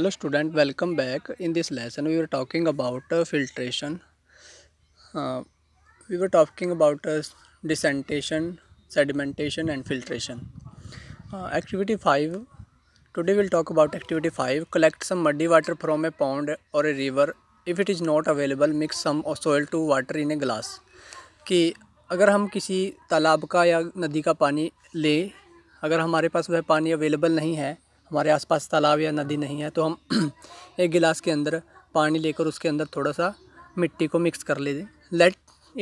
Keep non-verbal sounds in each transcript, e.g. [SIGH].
Hello student welcome back in this lesson we are talking about filtration we are talking about decantation sedimentation and filtration activity five today will talk about activity five collect some muddy water from a pond और a river if it is not available mix some soil to water in a glass कि अगर हम किसी तालाब का या नदी का पानी लें अगर हमारे पास वह पानी अवेलेबल नहीं है हमारे आसपास तालाब या नदी नहीं है तो हम [CLEARS THROAT] एक गिलास के अंदर पानी लेकर उसके अंदर थोड़ा सा मिट्टी को मिक्स कर ले let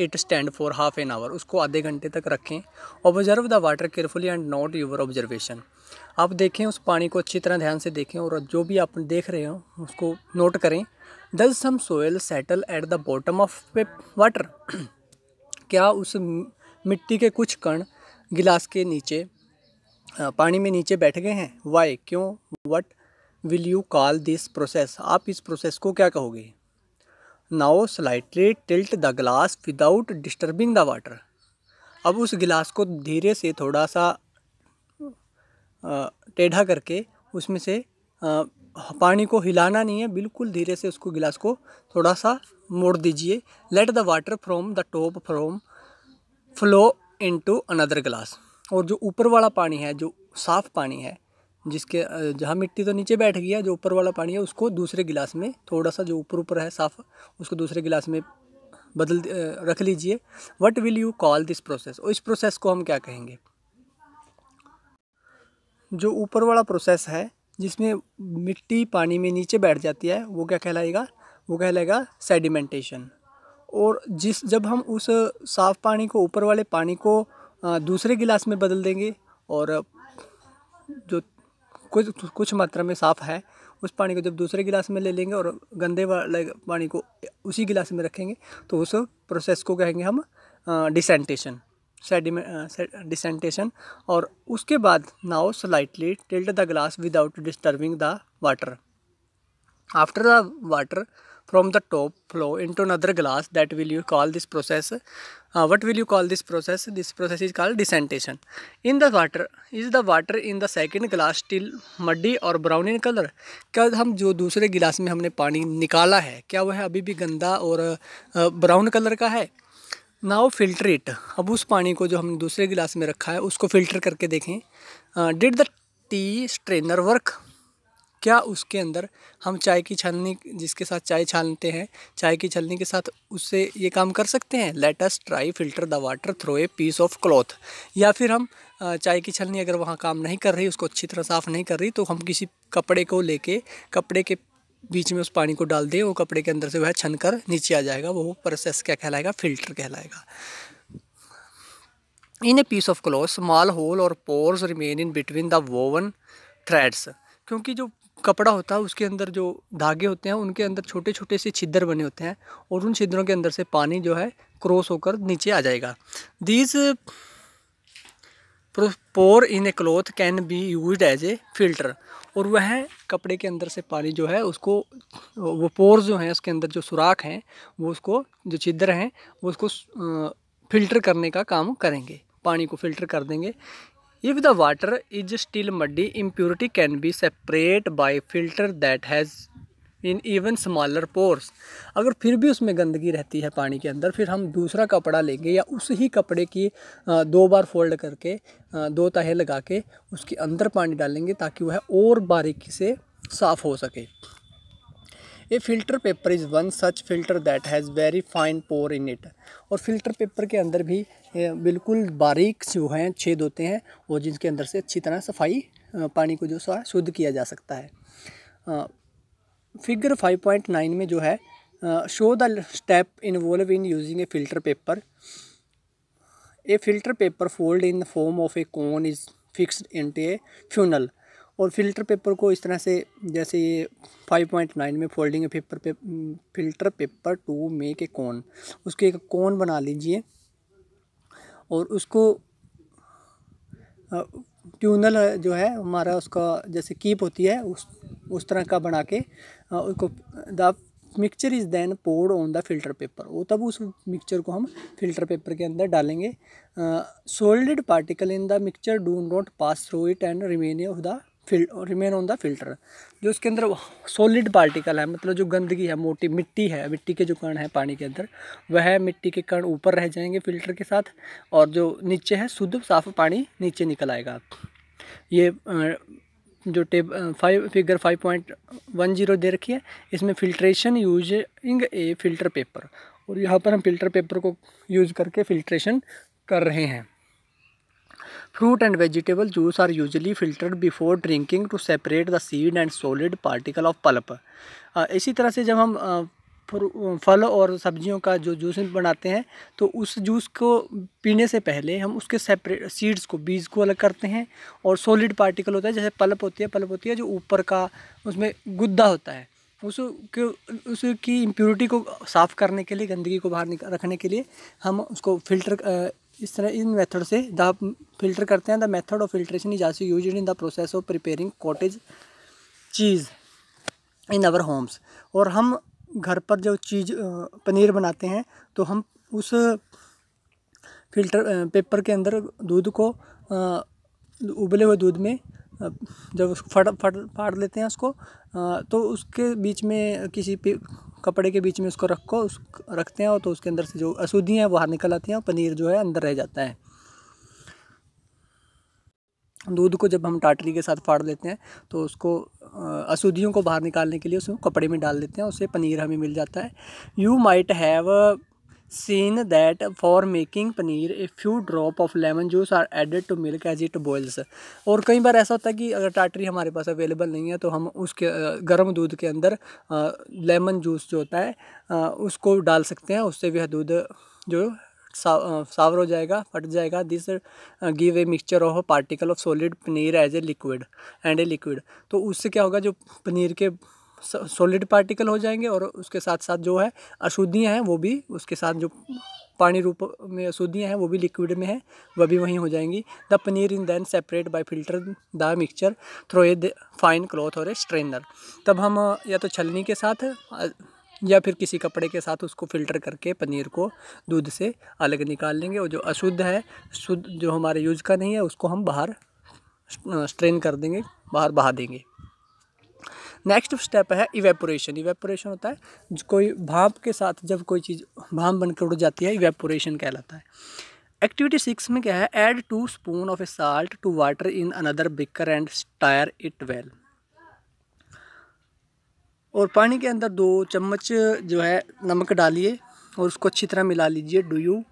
it stand for half an hour उसको आधे घंटे तक रखें observe the water carefully and note your observation आप देखें उस पानी को अच्छी तरह ध्यान से देखें और जो भी आप देख रहे हो उसको नोट करें does some soil settle at the bottom of water क्या उस मिट्टी के कुछ कण गिलास के नीचे पानी में नीचे बैठ गए हैं वाई क्यों what will you call this process आप इस प्रोसेस को क्या कहोगे now slightly tilt the glass without disturbing the water अब उस गिलास को धीरे से थोड़ा सा टेढ़ा करके उसमें से पानी को हिलाना नहीं है बिल्कुल धीरे से उसको गिलास को थोड़ा सा मोड़ दीजिए let the water from the top from flow into another गिलास और जो ऊपर वाला पानी है जो साफ़ पानी है जिसके जहाँ मिट्टी तो नीचे बैठ गया जो ऊपर वाला पानी है उसको दूसरे गिलास में थोड़ा सा जो ऊपर ऊपर है साफ़ उसको दूसरे गिलास में बदल रख लीजिए what will you call this process और इस प्रोसेस को हम क्या कहेंगे जो ऊपर वाला प्रोसेस है जिसमें मिट्टी पानी में नीचे बैठ जाती है वो क्या कहलाएगा वो कहलाएगा सेडिमेंटेशन और जिस जब हम उस साफ़ पानी को ऊपर वाले पानी को दूसरे गिलास में बदल देंगे और जो कुछ कुछ मात्रा में साफ़ है उस पानी को जब दूसरे गिलास में ले लेंगे और गंदे वाले पानी को उसी गिलास में रखेंगे तो उस प्रोसेस को कहेंगे हम डिसेंटेशन डिसेंटेशन और उसके बाद now slightly tilt the glass without disturbing the water after the water the top top into another glass that will you call this process uh, what will you call this process this process is called decantation in the water is the water in the second glass still muddy or brown in color kya hum jo dusre glass mein humne pani nikala hai kya woh abhi bhi ganda aur brown color ka hai नाउ filter it अब उस पानी को जो हमने दूसरे गिलास में रखा है उसको फिल्टर करके देखें did the tea strainer work क्या उसके अंदर हम चाय की छलनी जिसके साथ चाय छानते हैं चाय की छलनी के साथ उससे ये काम कर सकते हैं let's try filter the water through a piece of cloth या फिर हम चाय की छलनी अगर वहाँ काम नहीं कर रही उसको अच्छी तरह साफ़ नहीं कर रही तो हम किसी कपड़े को लेके कपड़े के बीच में उस पानी को डाल दें वो कपड़े के अंदर से वह छन कर नीचे आ जाएगा वो प्रोसेस क्या कहलाएगा फिल्टर कहलाएगा in a piece of cloth small hole और pores remain in between the woven threads क्योंकि जो कपड़ा होता है उसके अंदर जो धागे होते हैं उनके अंदर छोटे छोटे से छिद्र बने होते हैं और उन छिद्रों के अंदर से पानी जो है क्रॉस होकर नीचे आ जाएगा these pore in a cloth can be use as a filter और वह कपड़े के अंदर से पानी जो है उसको वो पोर जो हैं उसके अंदर जो सुराख हैं वो उसको जो छिद्र हैं वो उसको फिल्टर करने का काम करेंगे पानी को फिल्टर कर देंगे if the water is still muddy impurity can be separate by filter that has in even smaller pores अगर फिर भी उसमें गंदगी रहती है पानी के अंदर फिर हम दूसरा कपड़ा लेंगे या उस ही कपड़े की दो बार फोल्ड करके दो तहे लगा के उसके अंदर पानी डालेंगे ताकि वह और बारीकी से साफ़ हो सके a filter paper is one such filter that has very fine pore in it और फिल्टर पेपर के अंदर भी बिल्कुल बारीक जो हैं छेद होते हैं और जिनके अंदर से अच्छी तरह सफाई पानी को जो है शुद्ध किया जा सकता है फिगर 5.9 में जो है show the step involve in using a filter paper a filter paper fold in the form of a cone is fixed to a funnel और फ़िल्टर पेपर को इस तरह से जैसे ये 5.9 में फोल्डिंग पेपर पे फिल्टर पेपर टू में के कोन उसके एक कोन बना लीजिए और उसको ट्यूनल जो है हमारा उसका जैसे कीप होती है उस उस तरह का बना के उसको the mixture is then poured on the filter paper वो तब उस मिक्सचर को हम फिल्टर पेपर के अंदर डालेंगे solid particle in the mixture do not pass through it and remain of the फिल रिमेन ऑन द फिल्टर जो उसके अंदर सॉलिड पार्टिकल है मतलब जो गंदगी है मोटी मिट्टी है मिट्टी के जो कण है पानी के अंदर वह मिट्टी के कण ऊपर रह जाएंगे फिल्टर के साथ और जो नीचे है शुद्ध साफ पानी नीचे निकल आएगा ये जो table five figure five point one zero दे रखी है इसमें फिल्ट्रेशन यूज इंग ए फिल्टर पेपर और यहाँ पर हम फिल्टर पेपर को यूज़ करके फिल्ट्रेशन कर रहे हैं fruit and vegetable juice are usually filtered before drinking to separate the seed and solid particle of pulp इसी तरह से जब हम uh, uh, फल और सब्जियों का जो जूस बनाते हैं तो उस जूस को पीने से पहले हम उसके सेपरेट सीड्स को बीज को अलग करते हैं और सॉलिड पार्टिकल होता है जैसे पल्प होती है पल्प होती है जो ऊपर का उसमें गुद्दा होता है उसके उसकी इम्प्योरिटी को साफ़ करने के लिए गंदगी को बाहर रखने के लिए हम उसको फिल्टर इस तरह इन मेथड से द फिल्टर करते हैं the method of filtration is also use in the process of preparing cottage cheese in our homes और हम घर पर जो चीज़ पनीर बनाते हैं तो हम उस फिल्टर पेपर के अंदर दूध को उबले हुए दूध में जब उसको फट फट फाड़ लेते हैं उसको तो उसके बीच में किसी कपड़े के बीच में उसको रखो उस रखते हैं और तो उसके अंदर से जो अशुद्धियाँ हैं बाहर निकल आती हैं और पनीर जो है अंदर रह जाता है दूध को जब हम टाटरी के साथ फाड़ लेते हैं तो उसको अशुद्धियों को बाहर निकालने के लिए उसको कपड़े में डाल देते हैं उससे पनीर हमें मिल जाता है you might have seen that for making paneer a few drop of lemon juice are added to milk as it boils और कई बार ऐसा होता है कि अगर टाटरी हमारे पास अवेलेबल नहीं है तो हम उसके गर्म दूध के अंदर लेमन जूस जो होता है उसको डाल सकते हैं उससे भी दूध जो सावर हो जाएगा फट जाएगा this give a mixture of particle of solid paneer as a liquid and a liquid तो उससे क्या होगा जो पनीर के सॉलिड पार्टिकल हो जाएंगे और उसके साथ साथ जो है अशुद्धियाँ हैं वो भी उसके साथ जो पानी रूप में अशुद्धियाँ हैं वो भी लिक्विड में है वह भी वहीं हो जाएंगी the paneer in then separate by filter the mixture through a fine cloth और ए स्ट्रेनर तब हम या तो छलनी के साथ या फिर किसी कपड़े के साथ उसको फ़िल्टर करके पनीर को दूध से अलग निकाल लेंगे और जो अशुद्ध है शुद्ध जो हमारे यूज का नहीं है उसको हम बाहर स्ट्रेन कर देंगे बाहर बहा देंगे नेक्स्ट स्टेप है इवेपोरेशन इवेपोरेशन होता है कोई भाप के साथ जब कोई चीज़ भाप बनकर उड़ जाती है इवेपोरेशन कहलाता है एक्टिविटी सिक्स में क्या है add two spoon of a salt to water in another beaker and stir it well और पानी के अंदर दो चम्मच जो है नमक डालिए और उसको अच्छी तरह मिला लीजिए do you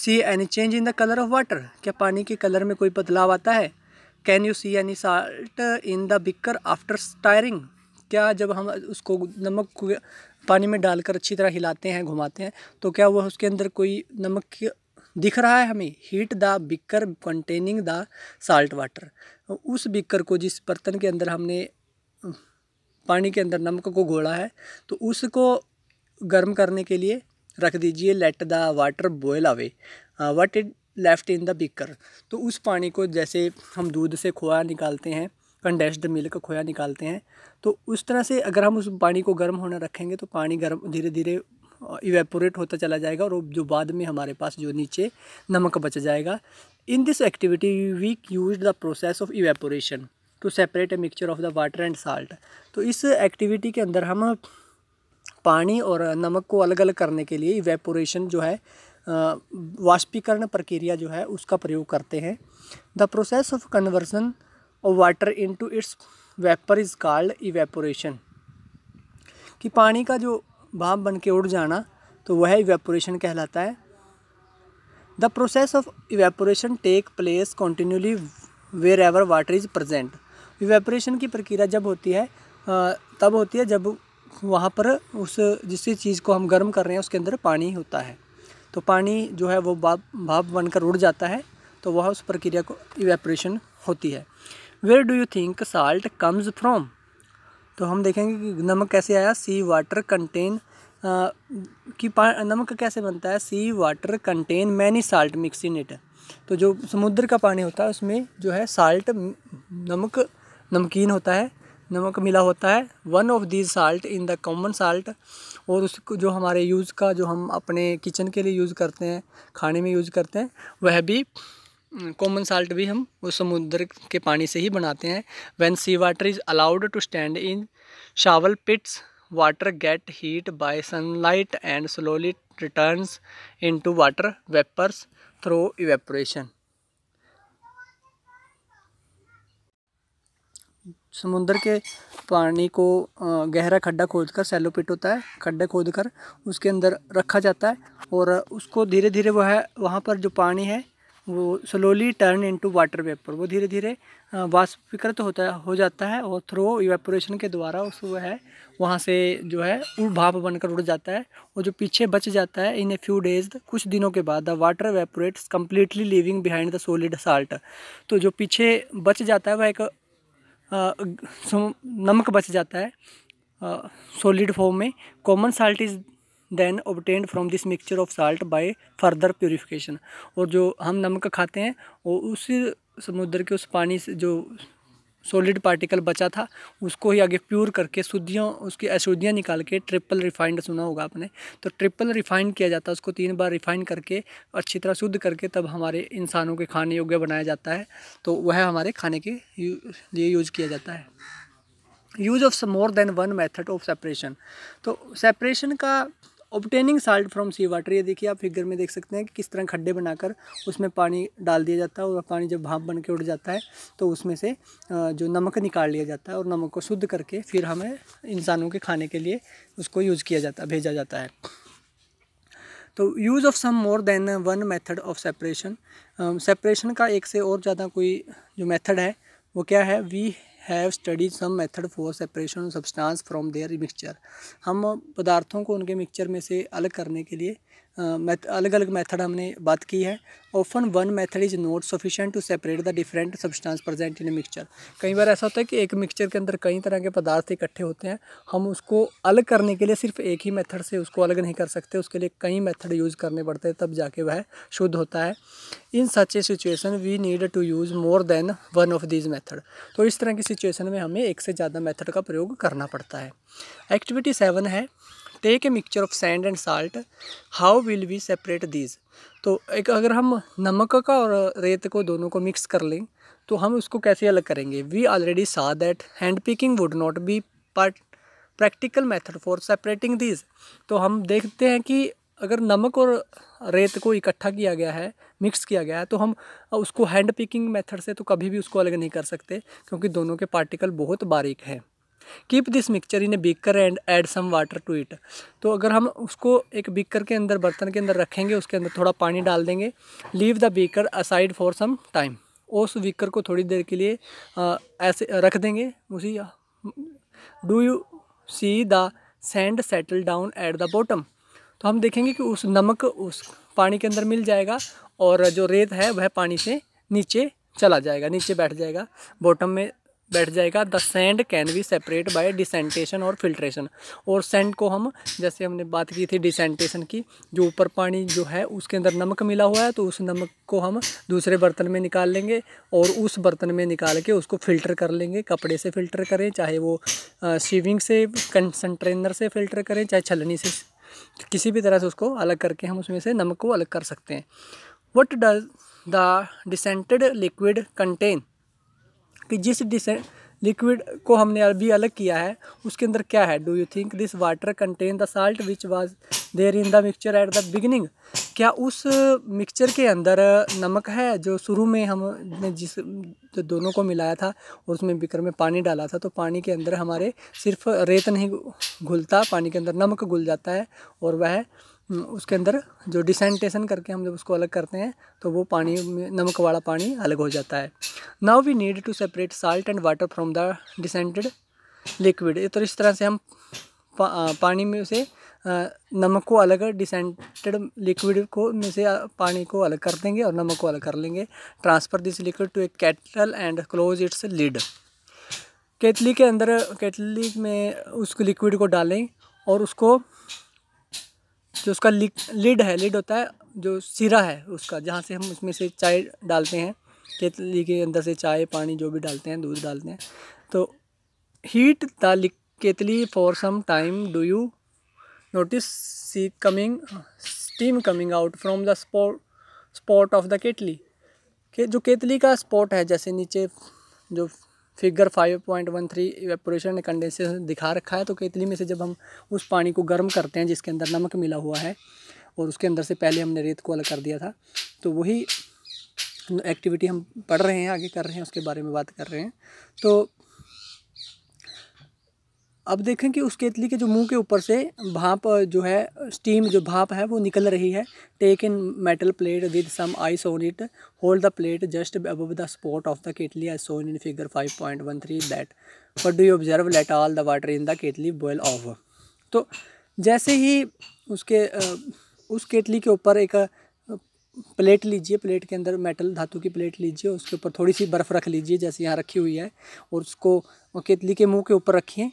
see any change in the colour of water क्या पानी के कलर में कोई बदलाव आता है can you see any salt in the beaker after stirring क्या जब हम उसको नमक पानी में डालकर अच्छी तरह हिलाते हैं घुमाते हैं तो क्या वह उसके अंदर कोई नमक दिख रहा है हमें heat the beaker containing the salt water उस बिकर को जिस बर्तन के अंदर हमने पानी के अंदर नमक को घोला है तो उसको गर्म करने के लिए रख दीजिए let the water boil away what it left in the beaker तो उस पानी को जैसे हम दूध से खोया निकालते हैं कंडेस्ड मिल्क खोया निकालते हैं तो उस तरह से अगर हम उस पानी को गर्म होना रखेंगे तो पानी गर्म धीरे धीरे इवेपोरेट होता चला जाएगा और जो बाद में हमारे पास जो नीचे नमक बच जाएगा in this activity we use the process of evaporation to separate a mixture of the water and salt तो इस एक्टिविटी के अंदर हम पानी और नमक को अलग अलग करने के लिए इवेपोरेशन जो है वाष्पीकरण प्रक्रिया जो है उसका प्रयोग करते हैं the process of conversion of water to its vapour is called evaporation कि पानी का जो भाप बन के उड़ जाना तो वह इवेपोरेशन कहलाता है the process of evaporation take place continuously wherever water is present evaporation की प्रक्रिया जब होती है तब होती है जब वहाँ पर उस जिस चीज़ को हम गर्म कर रहे हैं उसके अंदर पानी होता है तो पानी जो है वो भाप भाप बनकर उड़ जाता है तो वह उस प्रक्रिया को इवेपरेशन होती है where do you think salt comes from तो हम देखेंगे कि नमक कैसे आया सी वाटर कंटेन कि नमक कैसे बनता है sea water contain many salt mix in it तो जो समुद्र का पानी होता है उसमें जो है साल्ट नमक नमकीन होता है नमक मिला होता है one of these salt in the common salt और उसको जो हमारे यूज़ का जो हम अपने किचन के लिए यूज़ करते हैं खाने में यूज़ करते हैं वह भी कॉमन साल्ट भी हम उस समुद्र के पानी से ही बनाते हैं when sea water is allowed to stand in shallow pits water get heat by sunlight and slowly returns into water vapours through evaporation समुद्र के पानी को गहरा खड्डा खोदकर सैलो पिट होता है खड्डा खोदकर उसके अंदर रखा जाता है और उसको धीरे धीरे वह वहाँ पर जो पानी है वो slowly turn into water vapour वो धीरे धीरे वाष्पीकृत होता हो जाता है और थ्रो इवेपोरेशन के द्वारा उस वह है वहाँ से जो है भाप बनकर उड़ जाता है और जो पीछे बच जाता है इन ए फ्यू डेज कुछ दिनों के बाद the water evaporates completely living behind the solid salt तो जो पीछे बच जाता है वह एक नमक बच जाता है सॉलिड फॉर्म में common salt is then obtained from this mixture of salt by further purification और जो हम नमक खाते हैं वो उस समुद्र के उस पानी से जो सॉलिड पार्टिकल बचा था उसको ही आगे प्योर करके शुद्धियों उसकी अशुद्धियाँ निकाल के ट्रिपल रिफाइंड सुना होगा आपने तो ट्रिपल रिफाइंड किया जाता है उसको तीन बार रिफाइंड करके अच्छी तरह शुद्ध करके तब हमारे इंसानों के खाने योग्य बनाया जाता है तो वह हमारे खाने के लिए यूज किया जाता है use of more than one method of separation तो सेपरेशन का obtaining salt from sea water ये देखिए आप फिगर में देख सकते हैं कि किस तरह खड्डे बनाकर उसमें पानी डाल दिया जाता है और पानी जब भाप बन के उड़ जाता है तो उसमें से जो नमक निकाल लिया जाता है और नमक को शुद्ध करके फिर हमें इंसानों के खाने के लिए उसको यूज़ किया जाता भेजा जाता है तो use of some more than one method of separation separation का एक से और ज़्यादा कोई जो मेथड है वो क्या है we have studies some method for separation of substance from their mixture हम पदार्थों को उनके मिक्सचर में से अलग करने के लिए अलग अलग मेथड हमने बात की है often one method is not sufficient to separate the different substance present in a mixture कई बार ऐसा होता है कि एक मिक्सचर के अंदर कई तरह के पदार्थ इकट्ठे होते हैं हम उसको अलग करने के लिए सिर्फ एक ही मेथड से उसको अलग नहीं कर सकते उसके लिए कई मेथड यूज़ करने पड़ते हैं तब जाके वह शुद्ध होता है in such a situation we need to use more than one of these method तो इस तरह की सिचुएसन में हमें एक से ज़्यादा मैथड का प्रयोग करना पड़ता है एक्टिविटी सेवन है take a mixture of sand and salt how will we separate these तो एक अगर हम नमक का और रेत को दोनों को मिक्स कर लें तो हम उसको कैसे अलग करेंगे we already saw that hand picking would not be part practical method for separating these तो हम देखते हैं कि अगर नमक और रेत को इकट्ठा किया गया है मिक्स किया गया है तो हम उसको हैंड पिकिंग मेथड से तो कभी भी उसको अलग नहीं कर सकते क्योंकि दोनों के पार्टिकल बहुत बारीक हैं keep this mixture in a beaker and add some water to it तो अगर हम उसको एक बीकर के अंदर बर्तन के अंदर रखेंगे उसके अंदर थोड़ा पानी डाल देंगे leave the beaker aside for some time उस बीकर को थोड़ी देर के लिए आ, ऐसे रख देंगे उसी do you see the sand settle down at the bottom तो हम देखेंगे कि उस नमक उस पानी के अंदर मिल जाएगा और जो रेत है वह पानी से नीचे चला जाएगा नीचे बैठ जाएगा बॉटम में बैठ जाएगा the sand can be separate by decantation और फिल्ट्रेशन और सेंड को हम जैसे हमने बात की थी डिसेंटेशन की जो ऊपर पानी जो है उसके अंदर नमक मिला हुआ है तो उस नमक को हम दूसरे बर्तन में निकाल लेंगे और उस बर्तन में निकाल के उसको फ़िल्टर कर लेंगे कपड़े से फ़िल्टर करें चाहे वो शिविंग से कंसनट्रेनर से फ़िल्टर करें चाहे छलनी से किसी भी तरह से उसको अलग करके हम उसमें से नमक को अलग कर सकते हैं what does the decanted liquid contain कि जिस डिस लिक्विड को हमने अभी अलग किया है उसके अंदर क्या है do you think this water contain the salt which was there in the mixture at the beginning क्या उस मिक्सचर के अंदर नमक है जो शुरू में हमने जिस जो दोनों को मिलाया था और उसमें बिकर में पानी डाला था तो पानी के अंदर हमारे सिर्फ रेत नहीं घुलता पानी के अंदर नमक घुल जाता है और वह उसके अंदर जो डिसेंटेशन करके हम जब उसको अलग करते हैं तो वो पानी नमक वाला पानी अलग हो जाता है now we need to separate salt and water from the decanted liquid तो इस तरह से हम पा, पानी में उसे नमक को अलग डिसेंटेड लिक्विड को में से पानी को अलग कर देंगे और नमक को अलग कर लेंगे transfer this liquid to a kettle and close its lid केतली के अंदर केतली में उस लिक्विड को डालें और उसको जो उसका लिड है लिड होता है जो सिरा है उसका जहाँ से हम उसमें से चाय डालते हैं केतली के अंदर से चाय पानी जो भी डालते हैं दूध डालते हैं तो heat the kettle for some time do you notice see coming steam coming out from the spout spout of the केतली के जो केतली का स्पॉट है जैसे नीचे जो फिगर 5.13 इवेपोरेशन एंड कंडेंसेशन दिखा रखा है तो केतली में से जब हम उस पानी को गर्म करते हैं जिसके अंदर नमक मिला हुआ है और उसके अंदर से पहले हमने रेत को अलग कर दिया था तो वही एक्टिविटी हम पढ़ रहे हैं आगे कर रहे हैं उसके बारे में बात कर रहे हैं तो अब देखें कि उस केतली के जो मुंह के ऊपर से भाप जो है स्टीम जो भाप है वो निकल रही है take in metal plate with some ice on it hold the plate just above the spout of the kettle I shown in figure 5.13 that but do you observe let all the water in the kettle boil off तो जैसे ही उसके उस केतली के ऊपर एक plate लीजिए plate के अंदर मेटल धातु की प्लेट लीजिए उसके ऊपर थोड़ी सी बर्फ़ रख लीजिए जैसे यहाँ रखी हुई है और उसको केतली के मुंह के ऊपर रखिए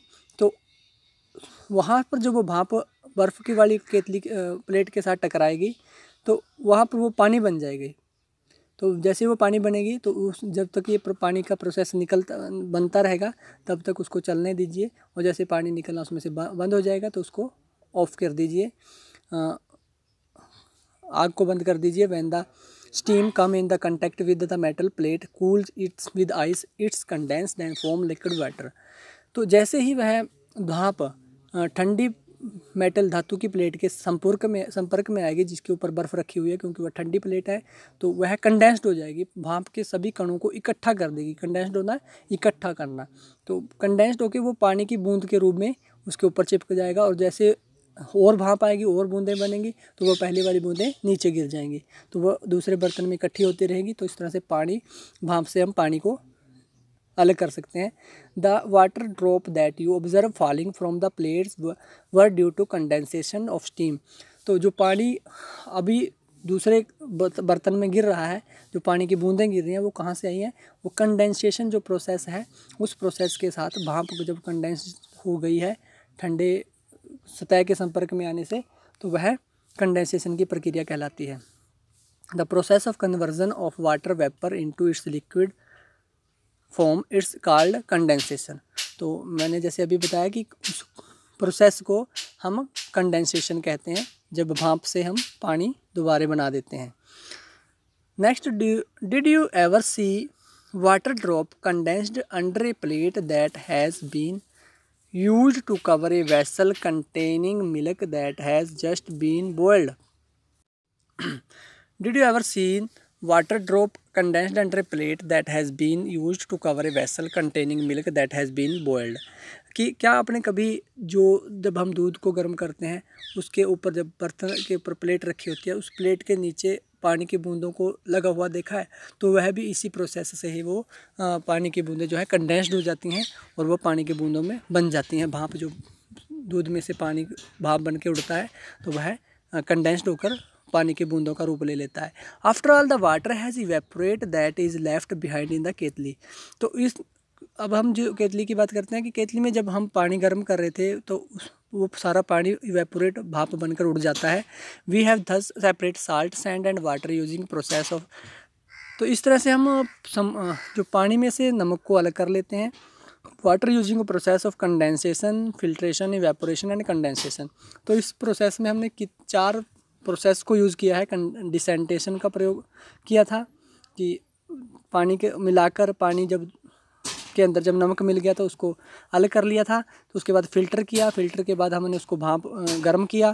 वहाँ पर जब वो भाप बर्फ़ की वाली केतली प्लेट के साथ टकराएगी तो वहाँ पर वो पानी बन जाएगी तो जैसे वो पानी बनेगी तो उस जब तक ये पानी का प्रोसेस निकलता बनता रहेगा तब तक उसको चलने दीजिए और जैसे पानी निकलना उसमें से बंद हो जाएगा तो उसको ऑफ़ कर दीजिए आग को बंद कर दीजिए when the steam come in the contact with the metal plate cools its with ice its condense then form liquid water तो जैसे ही वह भाप ठंडी मेटल धातु की प्लेट के संपर्क में संपर्क में आएगी जिसके ऊपर बर्फ़ रखी हुई है क्योंकि वह ठंडी प्लेट है तो वह कंडेंस्ड हो जाएगी भाप के सभी कणों को इकट्ठा कर देगी कंडेंस्ड होना इकट्ठा करना तो कंडेंस्ड होकर वो पानी की बूंद के रूप में उसके ऊपर चिपक जाएगा और जैसे और भाप आएगी और बूंदें बनेंगी तो वह पहली वाली बूंदें नीचे गिर जाएंगी तो वह दूसरे बर्तन में इकट्ठी होती रहेगी तो इस तरह से पानी भाप से हम पानी को अलग कर सकते हैं the water drop that you observe falling from the plates were due to condensation of steam तो जो पानी अभी दूसरे बर्तन में गिर रहा है जो पानी की बूंदें गिर रही हैं वो कहाँ से आई हैं वो कंडेंसेशन जो प्रोसेस है उस प्रोसेस के साथ भाप जब कंडेंस हो गई है ठंडे सतह के संपर्क में आने से तो वह कंडेंसेशन की प्रक्रिया कहलाती है the process of conversion of water vapour into its liquid form its called condensation तो मैंने जैसे अभी बताया कि उस प्रोसेस को हम कंडेंसेशन कहते हैं जब भाप से हम पानी दोबारा बना देते हैं next did you ever see water drop condensed under a plate that has been use to cover a vessel containing milk that has just been boiled. Did you ever seen water drop condensed under a plate that has been use to cover a vessel containing milk that has been boiled कि क्या आपने कभी जो जब हम दूध को गर्म करते हैं उसके ऊपर जब बर्तन के ऊपर प्लेट रखी होती है उस प्लेट के नीचे पानी की बूंदों को लगा हुआ देखा है तो वह भी इसी प्रोसेस से ही वो आ, पानी की बूंदें जो है कंडेंस्ड हो जाती हैं और वो पानी की बूंदों में बन जाती हैं भाप जो दूध में से पानी भाप बन के उड़ता है तो वह कंडेंस्ड होकर पानी की बूंदों का रूप ले लेता है after all the water has evaporate that is left behind in the kettle तो इस अब हम जो केतली की बात करते हैं कि केतली में जब हम पानी गर्म कर रहे थे तो वो सारा पानी इवेपोरेट भाप बनकर उड़ जाता है we have thus separate salt sand and water using process of तो इस तरह से हम सम, जो पानी में से नमक को अलग कर लेते हैं water using process of condensation filtration evaporation and condensation तो इस प्रोसेस में हमने चार प्रोसेस को यूज़ किया है डिसेंटेशन का प्रयोग किया था कि पानी के मिलाकर पानी जब के अंदर जब नमक मिल गया तो उसको अलग कर लिया था तो उसके बाद फ़िल्टर किया फ़िल्टर के बाद हमने उसको भाप गर्म किया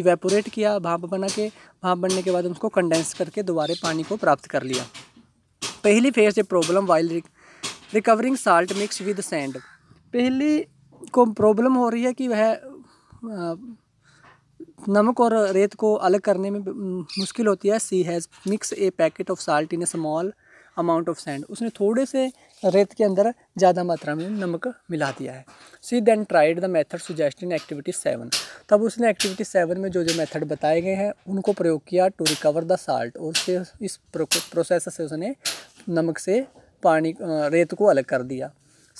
इवेपोरेट किया भाप बना के भाप बनने के बाद उसको कंडेंस करके दोबारा पानी को प्राप्त कर लिया Paheli faced a problem while recovering salt mix with sand Paheli को प्रॉब्लम हो रही है कि वह नमक और रेत को अलग करने में मुश्किल होती है she has mix a packet of salt in a small amount of sand उसने थोड़े से रेत के अंदर ज़्यादा मात्रा में नमक मिला दिया है she then tried the method suggest in activity seven तब उसने एक्टिविटी सेवन में जो जो मेथड बताए गए हैं उनको प्रयोग किया टू रिकवर द साल्ट और उससे इस प्रोसेस से उसने नमक से पानी रेत को अलग कर दिया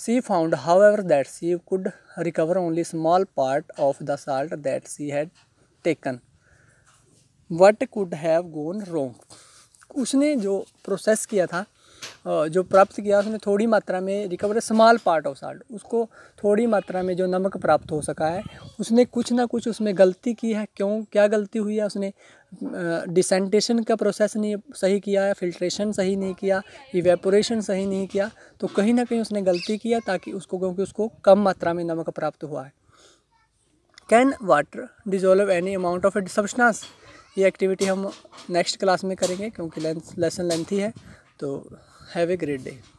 she found however that she could recover only small part of the salt that she had taken what could have gone wrong उसने जो प्रोसेस किया था जो प्राप्त किया उसने थोड़ी मात्रा में recover small part of salt उसको थोड़ी मात्रा में जो नमक प्राप्त हो सका है उसने कुछ ना कुछ उसमें गलती की है क्यों क्या गलती हुई है उसने डिसेंटेशन का प्रोसेस नहीं सही किया है फिल्ट्रेशन सही नहीं किया इवेपोरेशन सही नहीं किया तो कहीं ना कहीं उसने गलती किया ताकि उसको क्योंकि उसको कम मात्रा में नमक प्राप्त हुआ है can water dissolve any amount of a substance ये एक्टिविटी हम नेक्स्ट क्लास में करेंगे क्योंकि लेंथ लेसन लेंथी है तो हैव ए ग्रेट डे